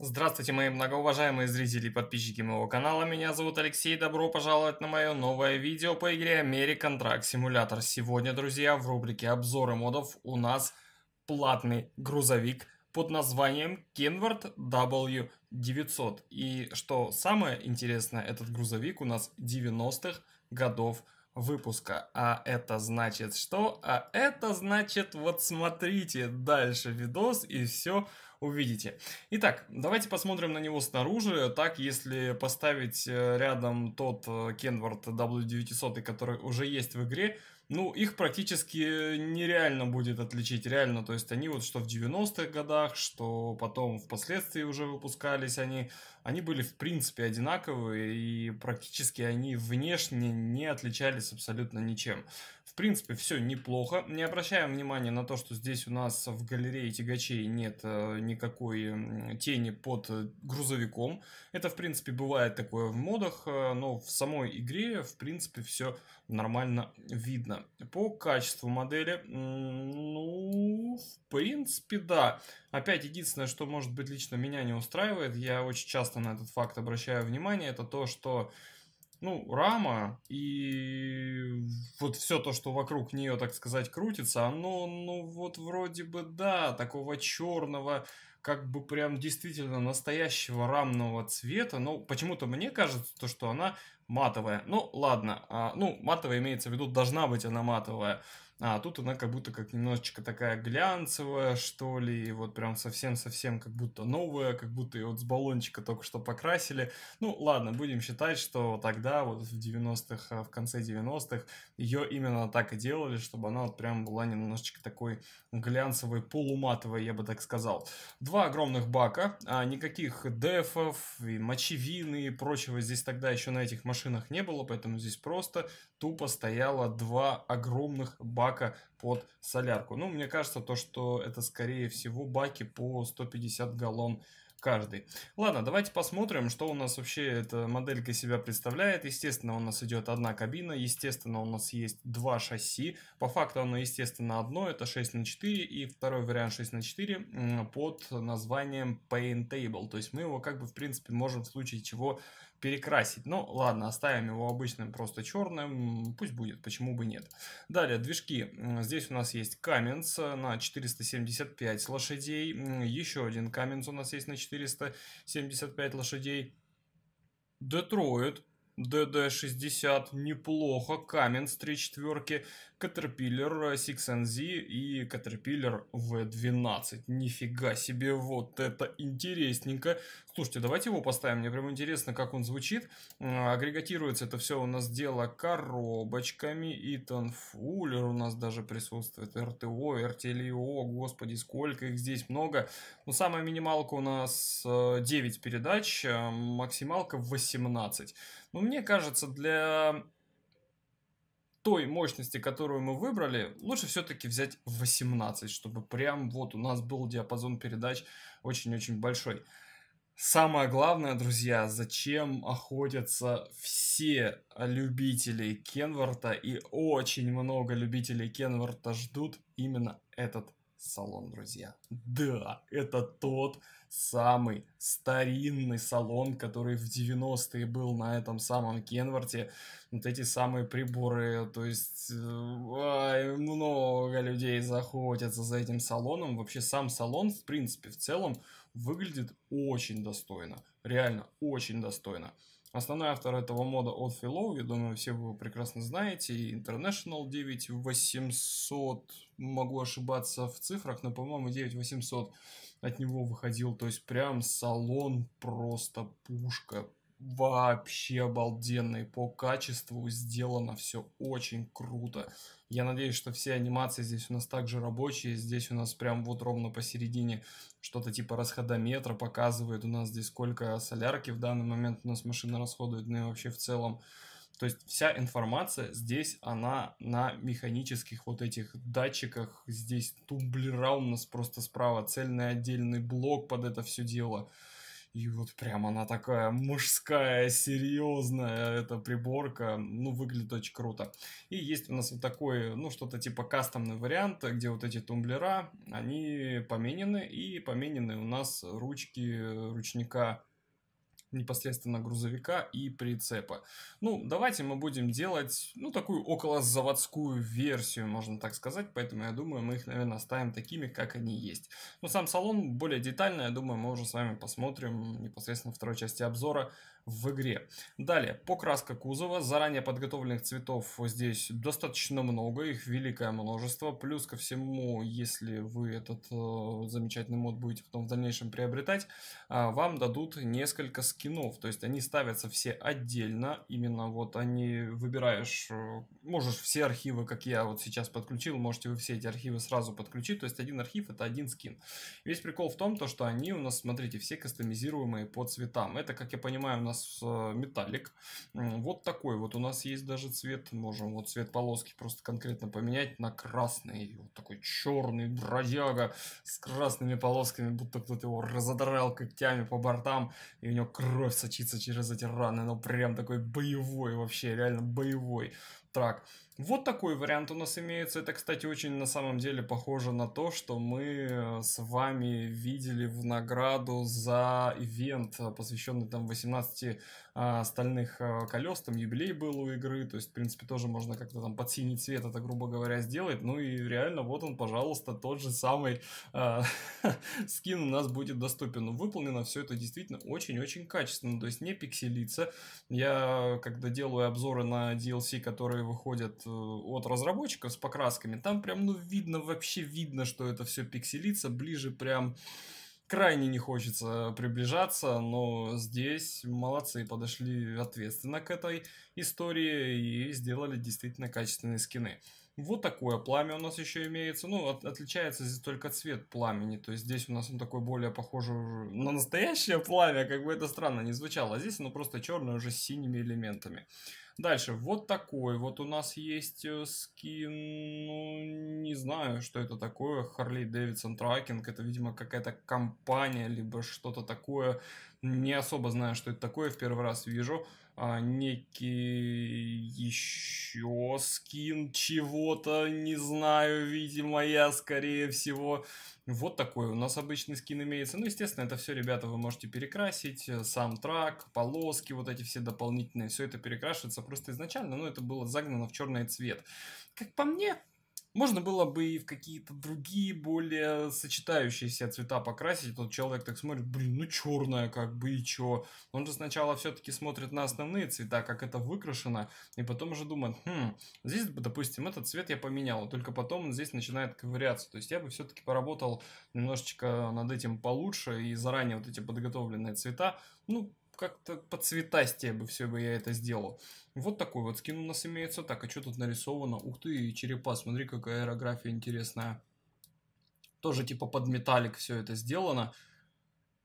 Здравствуйте, мои многоуважаемые зрители и подписчики моего канала. Меня зовут Алексей. Добро пожаловать на мое новое видео по игре American Truck Simulator. Сегодня, друзья, в рубрике обзоры модов у нас платный грузовик под названием Kenworth W900. И что самое интересное, этот грузовик у нас 90-х годов выпуска. А это значит что? А это значит, вот смотрите дальше видос и все увидите. Итак, давайте посмотрим на него снаружи. Так, если поставить э, рядом тот Kenward э, W900, который уже есть в игре, ну, их практически нереально будет отличить, реально, то есть они вот что в 90-х годах, что потом впоследствии уже выпускались они, они были в принципе одинаковые, и практически они внешне не отличались абсолютно ничем. В принципе, все неплохо. Не обращаем внимания на то, что здесь у нас в галерее тягачей нет э, никакой тени под э, грузовиком. Это, в принципе, бывает такое в модах, э, но в самой игре, в принципе, все нормально видно. По качеству модели, ну, в принципе, да. Опять единственное, что, может быть, лично меня не устраивает, я очень часто на этот факт обращаю внимание, это то, что ну, рама и вот все то, что вокруг нее, так сказать, крутится, оно, ну, вот вроде бы, да, такого черного, как бы прям действительно настоящего рамного цвета, но почему-то мне кажется, то, что она матовая. Ну, ладно, а, ну, матовая имеется в виду, должна быть она матовая. А, а тут она как будто как немножечко такая глянцевая, что ли, вот прям совсем-совсем как будто новая, как будто ее вот с баллончика только что покрасили. Ну, ладно, будем считать, что тогда вот в 90-х, а, в конце 90-х ее именно так и делали, чтобы она вот прям была немножечко такой глянцевой, полуматовой, я бы так сказал. Два огромных бака, а никаких дефов, и мочевины и прочего здесь тогда еще на этих машинах не было, поэтому здесь просто тупо стояло два огромных бака бака под солярку. Ну, мне кажется, то, что это, скорее всего, баки по 150 галлон каждый. Ладно, давайте посмотрим, что у нас вообще эта моделька себя представляет. Естественно, у нас идет одна кабина, естественно, у нас есть два шасси. По факту оно, естественно, одно, это 6 на 4 и второй вариант 6 на 4 под названием Paintable. То есть мы его как бы, в принципе, можем в случае чего перекрасить. Ну, ладно, оставим его обычным просто черным, пусть будет, почему бы нет. Далее, движки. Здесь у нас есть Каменс э, на 475 лошадей, еще один Каменс у нас есть на 475 лошадей. Детройт ДД 60 неплохо, Каменс 3 четверки, катерпиллер 6NZ и катерпиллер V12. Нифига себе, вот это интересненько. Слушайте, давайте его поставим, мне прям интересно, как он звучит. Агрегатируется это все у нас дело коробочками, Итан Фуллер у нас даже присутствует, РТО, РТЛИО, господи, сколько их здесь много. Но ну, самая минималка у нас 9 э, передач, а максималка 18. Но ну, мне кажется, для той мощности, которую мы выбрали, лучше все-таки взять 18, чтобы прям вот у нас был диапазон передач очень-очень большой. Самое главное, друзья, зачем охотятся все любители Кенворта и очень много любителей Кенворта ждут именно этот салон, друзья. Да, это тот самый старинный салон, который в 90-е был на этом самом Кенварте. Вот эти самые приборы, то есть э, ай, много людей заходятся за этим салоном. Вообще сам салон, в принципе, в целом выглядит очень достойно. Реально, очень достойно. Основной автор этого мода от Филоу, я думаю, все вы его прекрасно знаете, International 9800, могу ошибаться в цифрах, но, по-моему, 9800 от него выходил. То есть прям салон просто пушка. Вообще обалденный. По качеству сделано все очень круто. Я надеюсь, что все анимации здесь у нас также рабочие. Здесь у нас прям вот ровно посередине что-то типа расходометра показывает у нас здесь сколько солярки в данный момент у нас машина расходует, ну и вообще в целом то есть вся информация здесь, она на механических вот этих датчиках. Здесь тумблера у нас просто справа, цельный отдельный блок под это все дело. И вот прям она такая мужская, серьезная эта приборка. Ну, выглядит очень круто. И есть у нас вот такой, ну, что-то типа кастомный вариант, где вот эти тумблера, они поменены. И поменены у нас ручки ручника непосредственно грузовика и прицепа. Ну, давайте мы будем делать, ну, такую околозаводскую версию, можно так сказать, поэтому я думаю, мы их, наверное, оставим такими, как они есть. Но сам салон более детально, я думаю, мы уже с вами посмотрим непосредственно в второй части обзора, в игре. Далее, покраска кузова. Заранее подготовленных цветов здесь достаточно много, их великое множество. Плюс ко всему, если вы этот э, замечательный мод будете потом в дальнейшем приобретать, э, вам дадут несколько скинов. То есть они ставятся все отдельно. Именно вот они выбираешь, э, можешь все архивы, как я вот сейчас подключил, можете вы все эти архивы сразу подключить. То есть один архив это один скин. Весь прикол в том, то, что они у нас, смотрите, все кастомизируемые по цветам. Это, как я понимаю, у нас нас э, металлик. Вот такой вот у нас есть даже цвет. Можем вот цвет полоски просто конкретно поменять на красный. Вот такой черный бродяга с красными полосками, будто кто-то его разодрал когтями по бортам. И у него кровь сочится через эти раны. но ну, прям такой боевой вообще, реально боевой. Так, вот такой вариант у нас имеется. Это, кстати, очень на самом деле похоже на то, что мы э, с вами видели в награду за ивент, э, посвященный там 18 остальных а, а, колес, там юбилей был у игры, то есть, в принципе, тоже можно как-то там под синий цвет это, грубо говоря, сделать, ну и реально вот он, пожалуйста, тот же самый а, скин у нас будет доступен. Но ну, выполнено все это действительно очень-очень качественно, то есть не пикселится. Я, когда делаю обзоры на DLC, которые выходят э, от разработчиков с покрасками, там прям, ну, видно, вообще видно, что это все пикселится, ближе Прям крайне не хочется приближаться, но здесь молодцы, подошли ответственно к этой истории и сделали действительно качественные скины. Вот такое пламя у нас еще имеется. Ну, от, отличается здесь только цвет пламени. То есть здесь у нас он такой более похож на настоящее пламя, как бы это странно не звучало. А здесь оно просто черное уже с синими элементами. Дальше, вот такой. Вот у нас есть э, скин, ну, не знаю, что это такое. Харли Дэвидсон Тракинг. Это, видимо, какая-то компания, либо что-то такое. Не особо знаю, что это такое, в первый раз вижу а, некий еще скин чего-то, не знаю, видимо, я, скорее всего. Вот такой у нас обычный скин имеется. Ну, естественно, это все, ребята, вы можете перекрасить. Э, сам трак, полоски, вот эти все дополнительные. Все это перекрашивается просто изначально, но ну, это было загнано в черный цвет. Как по мне, можно было бы и в какие-то другие, более сочетающиеся цвета покрасить. Тот человек так смотрит, блин, ну черное как бы и чё. Он же сначала все-таки смотрит на основные цвета, как это выкрашено, и потом уже думает, хм, здесь, допустим, этот цвет я поменял, только потом он здесь начинает ковыряться. То есть я бы все-таки поработал немножечко над этим получше и заранее вот эти подготовленные цвета, ну, как-то по поцветастее бы все бы я это сделал. Вот такой вот скин у нас имеется. Так, а что тут нарисовано? Ух ты, черепа, смотри, какая аэрография интересная. Тоже типа под металлик все это сделано.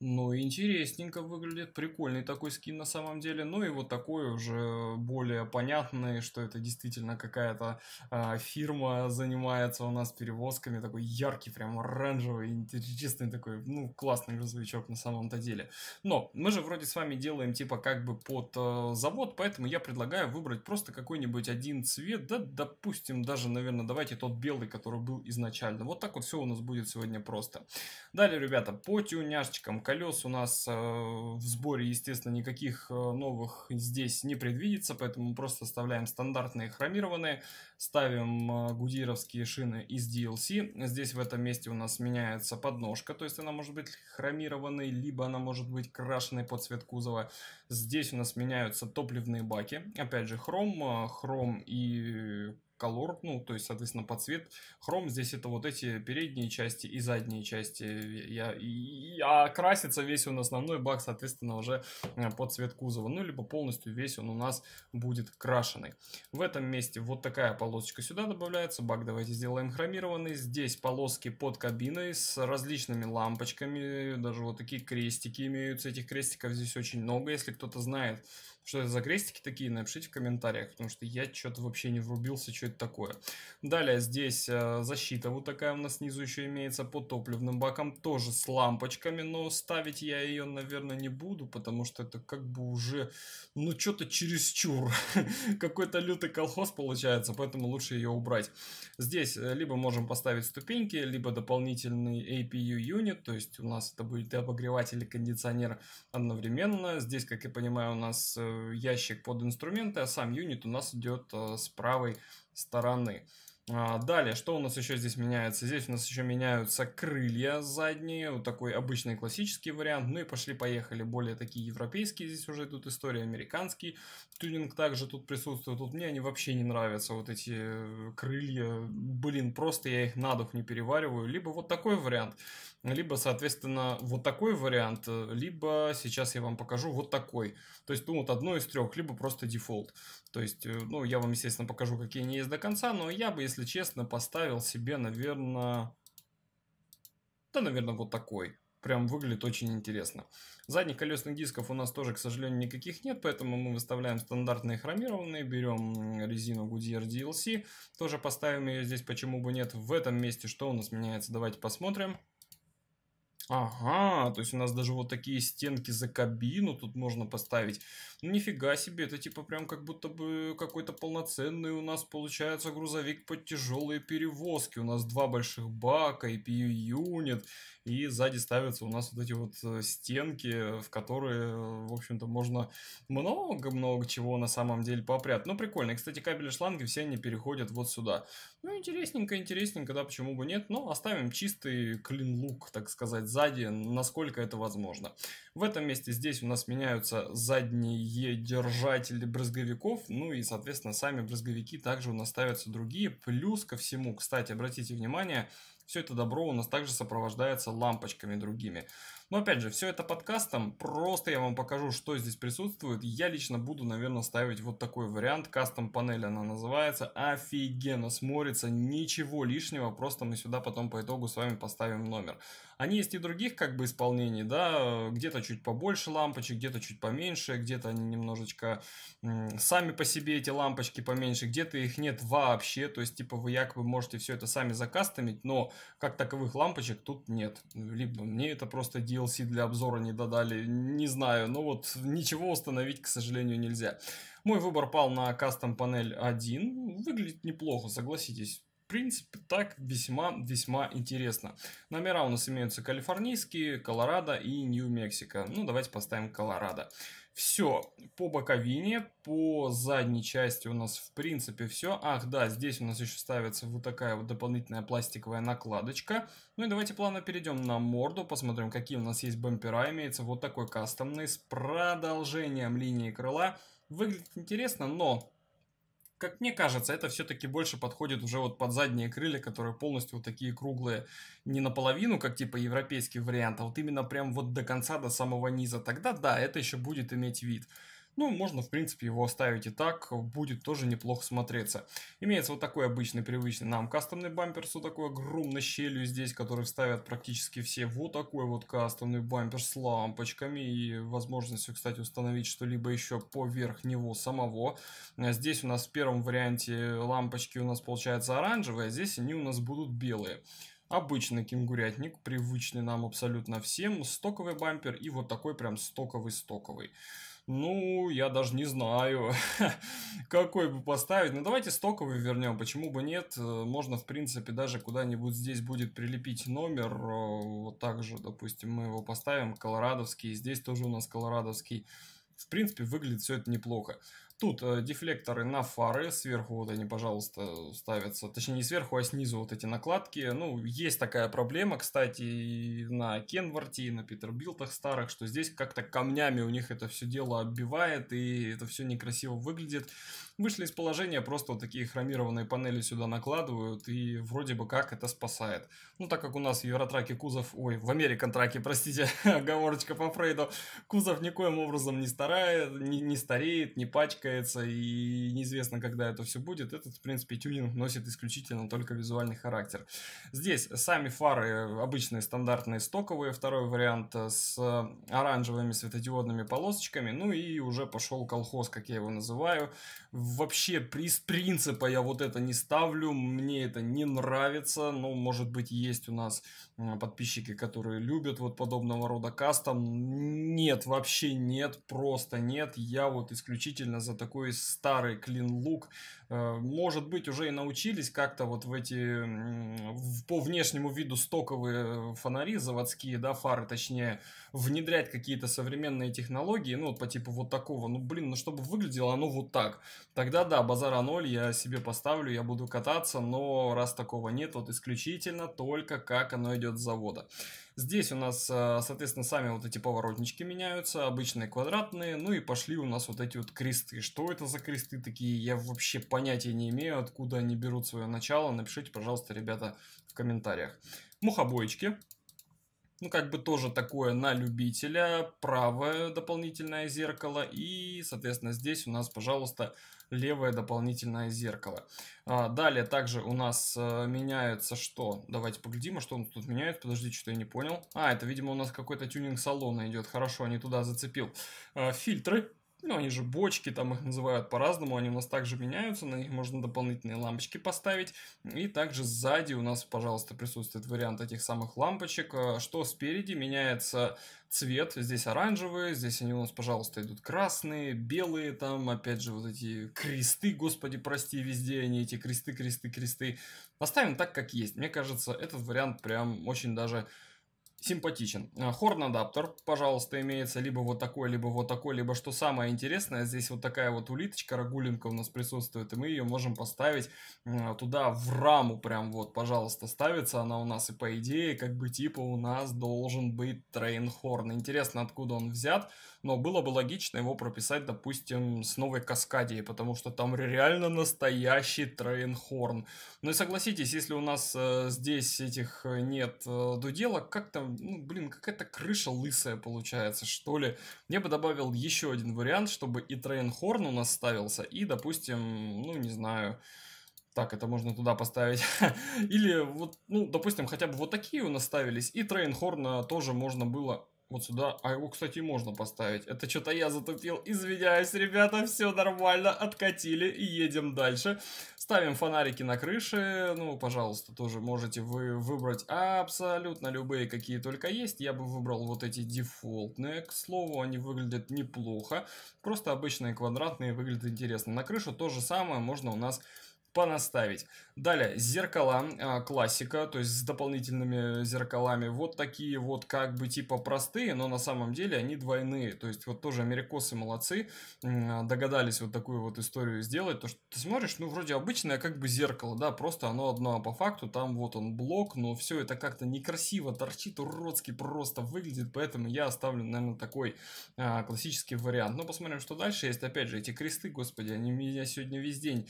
Ну, интересненько выглядит, прикольный такой скин на самом деле. Ну и вот такой уже более понятный, что это действительно какая-то э, фирма занимается у нас перевозками. Такой яркий, прям оранжевый, интересный такой, ну, классный грузовичок на самом-то деле. Но мы же вроде с вами делаем типа как бы под э, завод, поэтому я предлагаю выбрать просто какой-нибудь один цвет. Да, допустим, даже, наверное, давайте тот белый, который был изначально. Вот так вот все у нас будет сегодня просто. Далее, ребята, по тюняшечкам, конечно колес у нас э, в сборе, естественно, никаких э, новых здесь не предвидится, поэтому просто оставляем стандартные хромированные, ставим э, гудировские шины из DLC. Здесь в этом месте у нас меняется подножка, то есть она может быть хромированной, либо она может быть крашенной под цвет кузова. Здесь у нас меняются топливные баки, опять же хром, хром и color, ну, то есть, соответственно, под цвет. Хром здесь это вот эти передние части и задние части. Я, я а красится весь он основной бак, соответственно, уже э, под цвет кузова. Ну, либо полностью весь он у нас будет крашеный. В этом месте вот такая полосочка сюда добавляется. Бак давайте сделаем хромированный. Здесь полоски под кабиной с различными лампочками. Даже вот такие крестики имеются. Этих крестиков здесь очень много. Если кто-то знает, что это за крестики такие, напишите в комментариях, потому что я что-то вообще не врубился, что это такое. Далее здесь э, защита вот такая у нас снизу еще имеется по топливным бакам, тоже с лампочками, но ставить я ее, наверное, не буду, потому что это как бы уже, ну, что-то чересчур. Какой-то лютый колхоз получается, поэтому лучше ее убрать. Здесь э, либо можем поставить ступеньки, либо дополнительный APU юнит, то есть у нас это будет и обогреватель, и кондиционер одновременно. Здесь, как я понимаю, у нас э, Э, ящик под инструменты, а сам юнит у нас идет э, с правой стороны. А, далее, что у нас еще здесь меняется? Здесь у нас еще меняются крылья задние, вот такой обычный классический вариант. Ну и пошли-поехали, более такие европейские здесь уже идут истории, американский тюнинг также тут присутствует. Тут мне они вообще не нравятся, вот эти э, крылья, блин, просто я их на дух не перевариваю. Либо вот такой вариант, либо, соответственно, вот такой вариант, э, либо сейчас я вам покажу вот такой. То есть, ну, вот одно из трех, либо просто дефолт. То есть, э, ну, я вам, естественно, покажу, какие они есть до конца, но я бы, если честно, поставил себе, наверное... Да, наверное, вот такой. Прям выглядит очень интересно. Задних колесных дисков у нас тоже, к сожалению, никаких нет, поэтому мы выставляем стандартные хромированные, берем э, резину Goodyear DLC, тоже поставим ее здесь, почему бы нет, в этом месте что у нас меняется, давайте посмотрим. Ага, то есть у нас даже вот такие стенки за кабину тут можно поставить. Ну нифига себе, это типа прям как будто бы какой-то полноценный у нас получается грузовик под тяжелые перевозки. У нас два больших бака, и юнит и сзади ставятся у нас вот эти вот э, стенки, в которые, э, в общем-то, можно много-много чего на самом деле попрят. Ну прикольно, и, кстати, кабели шланги все они переходят вот сюда. Ну интересненько, интересненько, да, почему бы нет, но ну, оставим чистый клин-лук, так сказать, сзади, насколько это возможно. В этом месте здесь у нас меняются задние держатели брызговиков, ну и, соответственно, сами брызговики также у нас ставятся другие. Плюс ко всему, кстати, обратите внимание, все это добро у нас также сопровождается лампочками другими. Но опять же, все это подкастом, просто я вам покажу, что здесь присутствует. Я лично буду, наверное, ставить вот такой вариант, кастом панель она называется, офигенно смотрится, ничего лишнего, просто мы сюда потом по итогу с вами поставим номер. Они есть и других как бы исполнений, да, где-то чуть побольше лампочек, где-то чуть поменьше, где-то они немножечко сами по себе эти лампочки поменьше, где-то их нет вообще, то есть типа вы якобы можете все это сами закастомить, но как таковых лампочек тут нет. Либо мне это просто дело DLC для обзора не додали, не знаю, но вот ничего установить, к сожалению, нельзя. Мой выбор пал на кастом панель 1, выглядит неплохо, согласитесь. В принципе, так весьма-весьма интересно. Номера у нас имеются калифорнийские, Колорадо и Нью-Мексико. Ну, давайте поставим Колорадо. Все, по боковине, по задней части у нас в принципе все. Ах, да, здесь у нас еще ставится вот такая вот дополнительная пластиковая накладочка. Ну и давайте плавно перейдем на морду, посмотрим, какие у нас есть бампера. Имеется вот такой кастомный с продолжением линии крыла. Выглядит интересно, но как мне кажется, это все-таки больше подходит уже вот под задние крылья, которые полностью вот такие круглые, не наполовину, как типа европейский вариант, а вот именно прям вот до конца, до самого низа. Тогда да, это еще будет иметь вид. Ну, можно, в принципе, его оставить и так, будет тоже неплохо смотреться. Имеется вот такой обычный, привычный нам кастомный бампер с вот такой огромной щелью здесь, который ставят практически все. Вот такой вот кастомный бампер с лампочками и возможностью, кстати, установить что-либо еще поверх него самого. А здесь у нас в первом варианте лампочки у нас получается оранжевые, а здесь они у нас будут белые. Обычный кенгурятник, привычный нам абсолютно всем, стоковый бампер и вот такой прям стоковый-стоковый. Ну, я даже не знаю, какой бы поставить. Ну, давайте стоковый вернем, почему бы нет. Э, можно, в принципе, даже куда-нибудь здесь будет прилепить номер. Э, вот так же, допустим, мы его поставим, колорадовский. Здесь тоже у нас колорадовский. В принципе, выглядит все это неплохо. Тут э, дефлекторы на фары, сверху вот они, пожалуйста, ставятся. Точнее, не сверху, а снизу вот эти накладки. Ну, есть такая проблема, кстати, и на Кенварте, и на Питербилтах старых, что здесь как-то камнями у них это все дело оббивает, и это все некрасиво выглядит. Вышли из положения, просто вот такие хромированные панели сюда накладывают, и вроде бы как это спасает. Ну, так как у нас в Евротраке кузов, ой, в Американ траке, простите, оговорочка по Фрейду, кузов никоим образом не старает, не, не стареет, не пачкает, дергается и неизвестно, когда это все будет, этот, в принципе, тюнинг носит исключительно только визуальный характер. Здесь сами фары э, обычные стандартные стоковые, второй вариант э, с э, оранжевыми светодиодными полосочками, ну и уже пошел колхоз, как я его называю. Вообще, приз принципа я вот это не ставлю, мне это не нравится, ну, может быть, есть у нас подписчики, которые любят вот подобного рода кастом. Нет, вообще нет, просто нет, я вот исключительно за остается такой старый клин-лук. Э, может быть, уже и научились как-то вот в эти, по внешнему виду стоковые э, фонари заводские, да, фары точнее, внедрять какие-то современные технологии, ну, по типу вот такого, ну, блин, ну, чтобы выглядело оно вот так. Тогда, да, базара ноль, я себе поставлю, я буду кататься, но раз такого нет, вот исключительно только как оно идет с завода. Здесь у нас, э, соответственно, сами вот эти поворотнички меняются, обычные квадратные, ну и пошли у нас вот эти вот кресты. Что это за кресты такие, я вообще понятия не имею, откуда они берут свое начало. Напишите, пожалуйста, ребята, в комментариях. Мухобоечки, ну, как бы тоже такое на любителя, правое дополнительное зеркало и, соответственно, здесь у нас, пожалуйста, левое дополнительное зеркало. А, далее также у нас а, меняется что? Давайте поглядим, а что он тут меняет. Подожди, что-то я не понял. А, это, видимо, у нас какой-то тюнинг салона идет. Хорошо, не туда зацепил. А, фильтры. Ну, они же бочки, там их называют по-разному, они у нас также меняются, на них можно дополнительные лампочки поставить. И также сзади у нас, пожалуйста, присутствует вариант этих самых лампочек, э, что спереди меняется цвет, здесь оранжевые, здесь они у нас, пожалуйста, идут красные, белые, там опять же вот эти кресты, господи, прости, везде они эти кресты, кресты, кресты. Поставим так, как есть. Мне кажется, этот вариант прям очень даже симпатичен. Э, хорн адаптер, пожалуйста, имеется либо вот такой, либо вот такой, либо что самое интересное, здесь вот такая вот улиточка рагулинка у нас присутствует, и мы ее можем поставить э, туда в раму прям вот, пожалуйста, ставится она у нас, и по идее, как бы типа у нас должен быть Трейн Хорн. Интересно, откуда он взят, но было бы логично его прописать, допустим, с новой Каскадией, потому что там реально настоящий Трейн Хорн. Ну и согласитесь, если у нас э, здесь этих нет э, дуделок, как там ну, блин, какая-то крыша лысая получается, что ли. Я бы добавил еще один вариант, чтобы и Трейнхорн у нас ставился, и, допустим, ну, не знаю, так, это можно туда поставить. Или вот, ну, допустим, хотя бы вот такие у нас ставились. И Трейнхорна тоже можно было... Вот сюда. А его, кстати, можно поставить. Это что-то я затупил. Извиняюсь, ребята, все нормально. Откатили и едем дальше. Ставим фонарики на крыше. Ну, пожалуйста, тоже можете вы выбрать абсолютно любые, какие только есть. Я бы выбрал вот эти дефолтные. К слову, они выглядят неплохо. Просто обычные квадратные выглядят интересно. На крышу то же самое можно у нас понаставить. Далее, зеркала, а, классика, то есть с дополнительными зеркалами. Вот такие вот как бы типа простые, но на самом деле они двойные. То есть вот тоже америкосы молодцы, а, догадались вот такую вот историю сделать. То, что ты смотришь, ну вроде обычное как бы зеркало, да, просто оно одно, а по факту там вот он блок, но все это как-то некрасиво торчит, уродски просто выглядит, поэтому я оставлю, наверное, такой а, классический вариант. Но посмотрим, что дальше есть. Опять же, эти кресты, господи, они меня сегодня весь день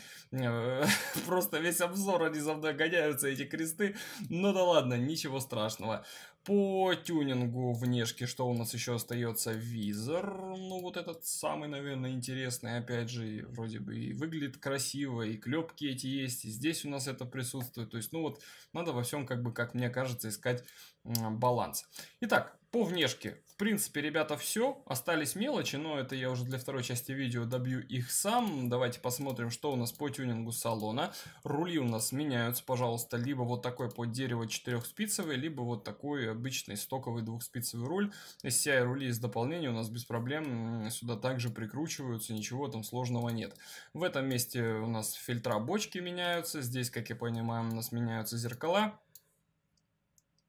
просто весь обзор они за мной гоняются, эти кресты. Ну да ладно, ничего страшного. По тюнингу внешки, что у нас еще остается? Визор. Ну, вот этот самый, наверное, интересный. Опять же, вроде бы и выглядит красиво, и клепки эти есть, и здесь у нас это присутствует. То есть, ну вот, надо во всем, как бы, как мне кажется, искать баланс. Итак, по внешке. В принципе, ребята, все. Остались мелочи, но это я уже для второй части видео добью их сам. Давайте посмотрим, что у нас по тюнингу салона. Рули у нас меняются, пожалуйста, либо вот такой под дерево четырехспицевый, либо вот такой обычный стоковый двухспицевый руль. SCI а рули из дополнения у нас без проблем сюда также прикручиваются, ничего там сложного нет. В этом месте у нас фильтра бочки меняются, здесь, как я понимаю, у нас меняются зеркала.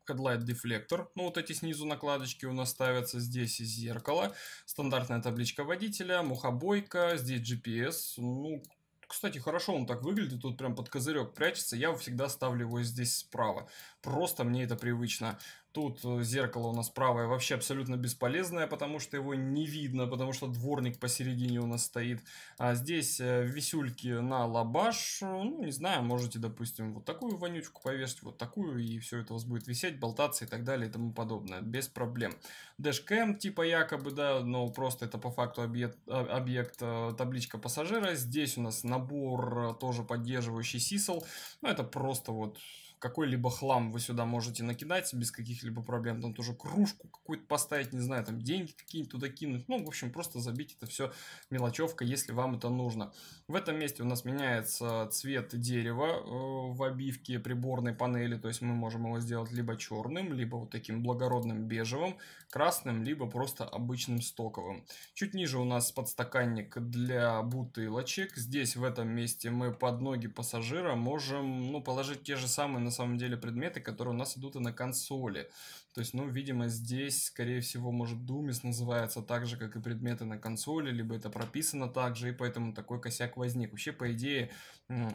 Headlight дефлектор. Ну, вот эти снизу накладочки у нас ставятся. Здесь из зеркала, Стандартная табличка водителя, мухобойка, здесь GPS. Ну, кстати, хорошо он так выглядит, тут прям под козырек прячется. Я всегда ставлю его здесь справа. Просто мне это привычно. Тут э, зеркало у нас правое вообще абсолютно бесполезное, потому что его не видно, потому что дворник посередине у нас стоит. А здесь э, висюльки на лабаш, э, ну, не знаю, можете, допустим, вот такую вонючку повесить, вот такую, и все это у вас будет висеть, болтаться и так далее и тому подобное, без проблем. Дэшкэм типа якобы, да, но просто это по факту объект, а, объект табличка пассажира. Здесь у нас набор тоже поддерживающий сисел, ну, это просто вот какой-либо хлам вы сюда можете накидать без каких-либо проблем. Там тоже кружку какую-то поставить, не знаю, там деньги какие-нибудь туда кинуть. Ну, в общем, просто забить это все мелочевка, если вам это нужно. В этом месте у нас меняется цвет дерева э, в обивке приборной панели. То есть мы можем его сделать либо черным, либо вот таким благородным бежевым, красным, либо просто обычным стоковым. Чуть ниже у нас подстаканник для бутылочек. Здесь в этом месте мы под ноги пассажира можем ну, положить те же самые самом деле предметы, которые у нас идут и на консоли. То есть, ну, видимо, здесь, скорее всего, может, Думис называется так же, как и предметы на консоли, либо это прописано так же, и поэтому такой косяк возник. Вообще, по идее,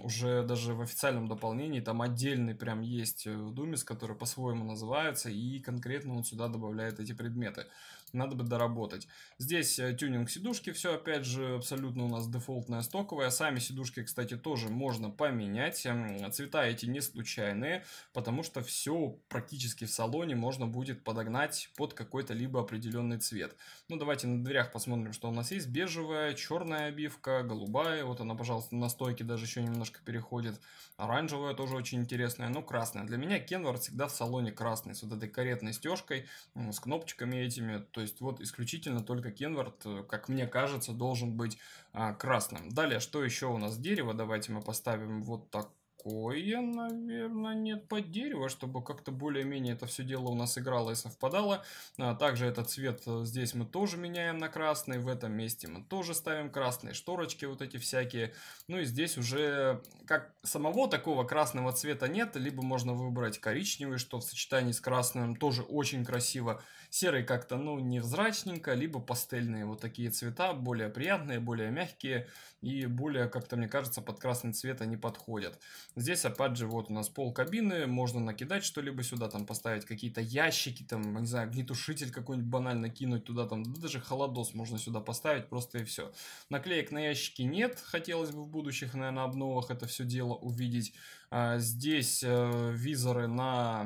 уже даже в официальном дополнении там отдельный прям есть Думис, э, который по-своему называется, и конкретно он сюда добавляет эти предметы надо бы доработать. Здесь э, тюнинг сидушки, все опять же абсолютно у нас дефолтная стоковая. Сами сидушки, кстати, тоже можно поменять. Эм, цвета эти не случайные, потому что все практически в салоне можно будет подогнать под какой-то либо определенный цвет. Ну, давайте на дверях посмотрим, что у нас есть. Бежевая, черная обивка, голубая. Вот она, пожалуйста, на стойке даже еще немножко переходит. Оранжевая тоже очень интересная, но красная. Для меня Кенвар всегда в салоне красный, с вот этой каретной стежкой, с кнопочками этими. То то есть вот исключительно только Кенвард, э, как мне кажется, должен быть а, красным. Далее, что еще у нас? Дерево. Давайте мы поставим вот такое, наверное, нет под дерево, чтобы как-то более-менее это все дело у нас играло и совпадало. А также этот цвет э, здесь мы тоже меняем на красный, в этом месте мы тоже ставим красные шторочки вот эти всякие. Ну и здесь уже как самого такого красного цвета нет, либо можно выбрать коричневый, что в сочетании с красным тоже очень красиво Серый как-то, ну, невзрачненько, либо пастельные вот такие цвета, более приятные, более мягкие и более, как-то, мне кажется, под красный цвет они подходят. Здесь, опять же, вот у нас пол кабины, можно накидать что-либо сюда, там поставить какие-то ящики, там, не знаю, огнетушитель какой-нибудь банально кинуть туда, там, даже холодос можно сюда поставить, просто и все. Наклеек на ящики нет, хотелось бы в будущих, наверное, обновах это все дело увидеть. А, здесь э, визоры на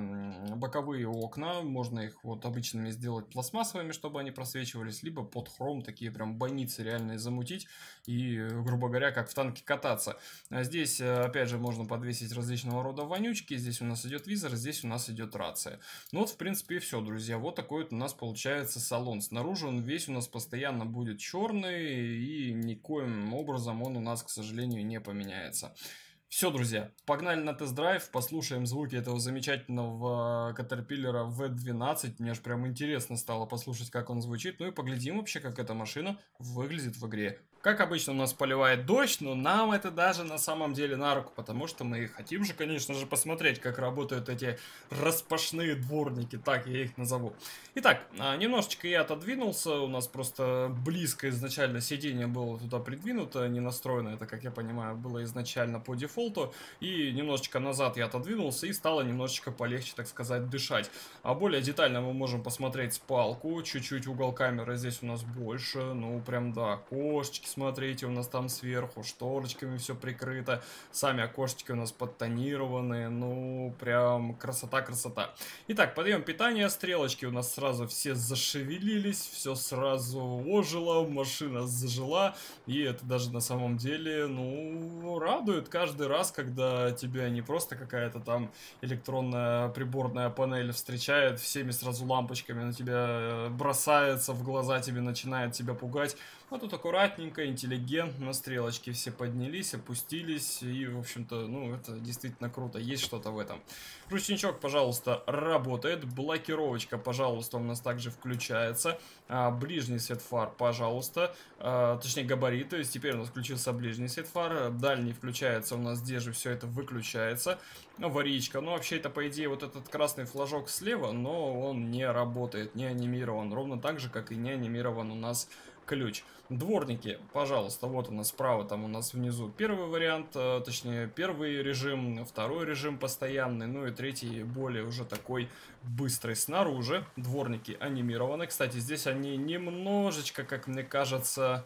боковые окна, можно их вот обычными сделать пластмассовыми, чтобы они просвечивались, либо под хром такие прям бойницы реальные замутить и, э, грубо говоря, как в танке кататься. А здесь, э, опять же, можно подвесить различного рода вонючки, здесь у нас идет визор, здесь у нас идет рация. Ну вот, в принципе, и все, друзья, вот такой вот у нас получается салон. Снаружи он весь у нас постоянно будет черный и никоим образом он у нас, к сожалению, не поменяется. Все, друзья, погнали на тест-драйв, послушаем звуки этого замечательного э, Caterpillar V12. Мне аж прям интересно стало послушать, как он звучит. Ну и поглядим вообще, как эта машина выглядит в игре. Как обычно у нас поливает дождь, но нам это даже на самом деле на руку, потому что мы хотим же, конечно же, посмотреть, как работают эти распашные дворники, так я их назову. Итак, а, немножечко я отодвинулся, у нас просто близко изначально сиденье было туда придвинуто, не настроено, это, как я понимаю, было изначально по дефолту, и немножечко назад я отодвинулся и стало немножечко полегче, так сказать, дышать. А более детально мы можем посмотреть спалку, чуть-чуть угол камеры здесь у нас больше, ну прям да, кошечки, смотрите, у нас там сверху шторочками все прикрыто, сами окошечки у нас подтонированы, ну, прям красота-красота. Итак, подъем питания, стрелочки у нас сразу все зашевелились, все сразу ожило, машина зажила, и это даже на самом деле, ну, радует каждый раз, когда тебя не просто какая-то там электронная приборная панель встречает всеми сразу лампочками на тебя э, бросается в глаза, тебе начинает тебя пугать. А тут аккуратненько, интеллигентно, стрелочки все поднялись, опустились, и, в общем-то, ну, это действительно круто, есть что-то в этом. Ручничок, пожалуйста, работает, блокировочка, пожалуйста, у нас также включается, а, ближний свет фар, пожалуйста, а, точнее габарит, то есть теперь у нас включился ближний свет фар, дальний включается у нас, где же все это выключается, аварийка, ну, ну вообще, это, по идее, вот этот красный флажок слева, но он не работает, не анимирован, ровно так же, как и не анимирован у нас ключ. Дворники, пожалуйста, вот у нас справа, там у нас внизу первый вариант, э, точнее первый режим, второй режим постоянный, ну и третий более уже такой быстрый. Снаружи дворники анимированы, кстати, здесь они немножечко, как мне кажется...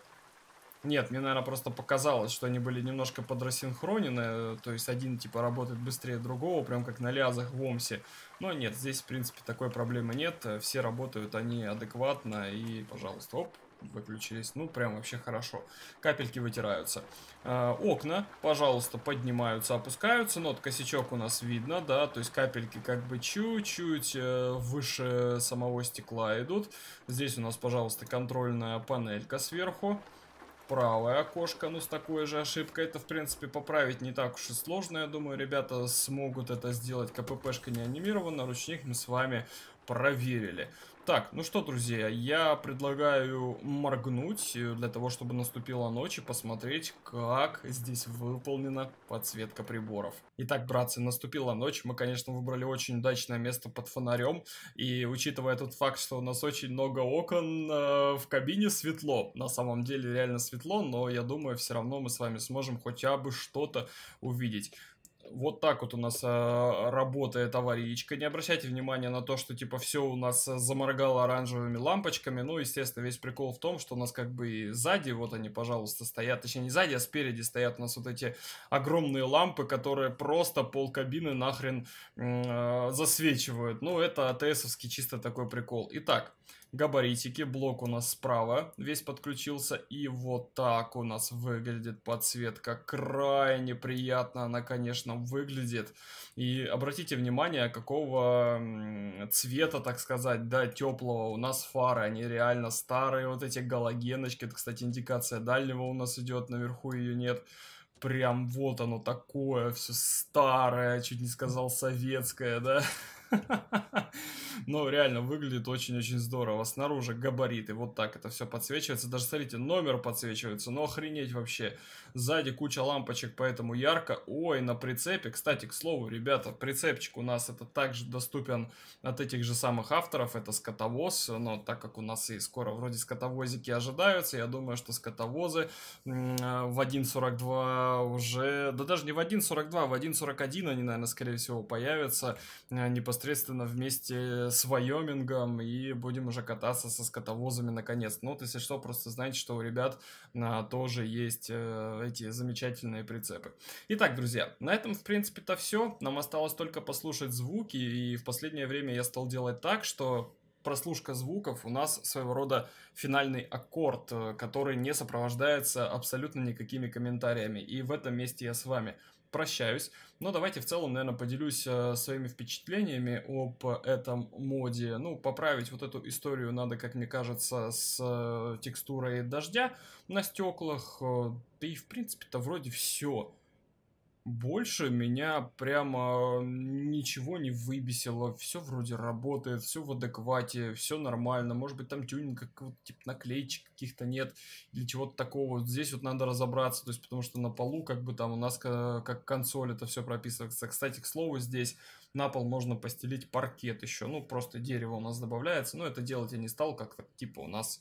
Нет, мне, наверное, просто показалось, что они были немножко подрасинхронены, то есть один, типа, работает быстрее другого, прям как на лязах в Омсе. Но нет, здесь, в принципе, такой проблемы нет, все работают они адекватно, и, пожалуйста, оп, выключились. Ну, прям вообще хорошо. Капельки вытираются. Э, окна, пожалуйста, поднимаются, опускаются. Но ну, вот косячок у нас видно, да. То есть капельки как бы чуть-чуть э, выше самого стекла идут. Здесь у нас, пожалуйста, контрольная панелька сверху. Правое окошко, ну, с такой же ошибкой. Это, в принципе, поправить не так уж и сложно. Я думаю, ребята смогут это сделать. КППшка не анимирована, ручник мы с вами проверили. Так, ну что, друзья, я предлагаю моргнуть э, для того, чтобы наступила ночь и посмотреть, как здесь выполнена подсветка приборов. Итак, братцы, наступила ночь. Мы, конечно, выбрали очень удачное место под фонарем. И учитывая тот факт, что у нас очень много окон, э, в кабине светло. На самом деле реально светло, но я думаю, все равно мы с вами сможем хотя бы что-то увидеть. Вот так вот у нас э, работает аварийка. Не обращайте внимания на то, что типа все у нас а, заморгало оранжевыми лампочками. Ну, естественно, весь прикол в том, что у нас как бы и сзади, вот они, пожалуйста, стоят. Точнее, не сзади, а спереди стоят у нас вот эти огромные лампы, которые просто пол кабины нахрен э, засвечивают. Ну, это АТСовский чисто такой прикол. Итак, э, габаритики, блок у нас справа весь подключился, и вот так у нас выглядит подсветка, крайне приятно она, конечно, выглядит, и обратите внимание, какого цвета, так сказать, да, теплого у нас фары, они реально старые, вот эти галогеночки, это, кстати, индикация дальнего у нас идет, наверху ее нет, прям вот оно такое, все старое, чуть не сказал советское, да, Но реально выглядит очень-очень здорово. Снаружи габариты, вот так это все подсвечивается. Даже, смотрите, номер подсвечивается, но охренеть вообще. Сзади куча лампочек, поэтому ярко. Ой, на прицепе, кстати, к слову, ребята, прицепчик у нас это также доступен от этих же самых авторов. Это скотовоз, но так как у нас и скоро вроде скотовозики ожидаются, я думаю, что скотовозы в 1.42 уже, да даже не в 1.42, а в 1.41 они, наверное, скорее всего появятся э, не по непосредственно вместе с Вайомингом и будем уже кататься со скотовозами наконец. Ну, вот если что, просто знаете, что у ребят а, тоже есть а, эти замечательные прицепы. Итак, друзья, на этом, в принципе-то все. Нам осталось только послушать звуки, и в последнее время я стал делать так, что прослушка звуков у нас своего рода финальный аккорд, э, который не сопровождается абсолютно никакими комментариями. И в этом месте я с вами прощаюсь. Но давайте в целом, наверное, поделюсь э, своими впечатлениями об этом моде. Ну, поправить вот эту историю надо, как мне кажется, с э, текстурой дождя на стеклах. Э, да и, в принципе-то, вроде все больше меня прямо ничего не выбесило. Все вроде работает, все в адеквате, все нормально. Может быть, там тюнинг какого-то типа наклеечек каких-то нет или чего-то такого. Здесь вот надо разобраться, то есть потому что на полу как бы там у нас как консоль это все прописывается. Кстати, к слову, здесь на пол можно постелить паркет еще. Ну, просто дерево у нас добавляется, но это делать я не стал, как-то типа у нас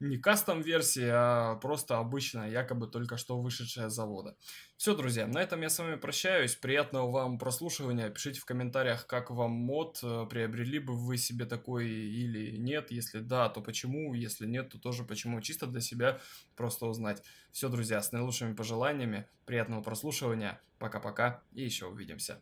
не кастом-версия, а просто обычная, якобы только что вышедшая с завода. Все, друзья, на этом я с вами прощаюсь. Приятного вам прослушивания. Пишите в комментариях, как вам мод, э, приобрели бы вы себе такой или нет. Если да, то почему, если нет, то тоже почему. Чисто для себя просто узнать. Все, друзья, с наилучшими пожеланиями, приятного прослушивания, пока-пока и еще увидимся.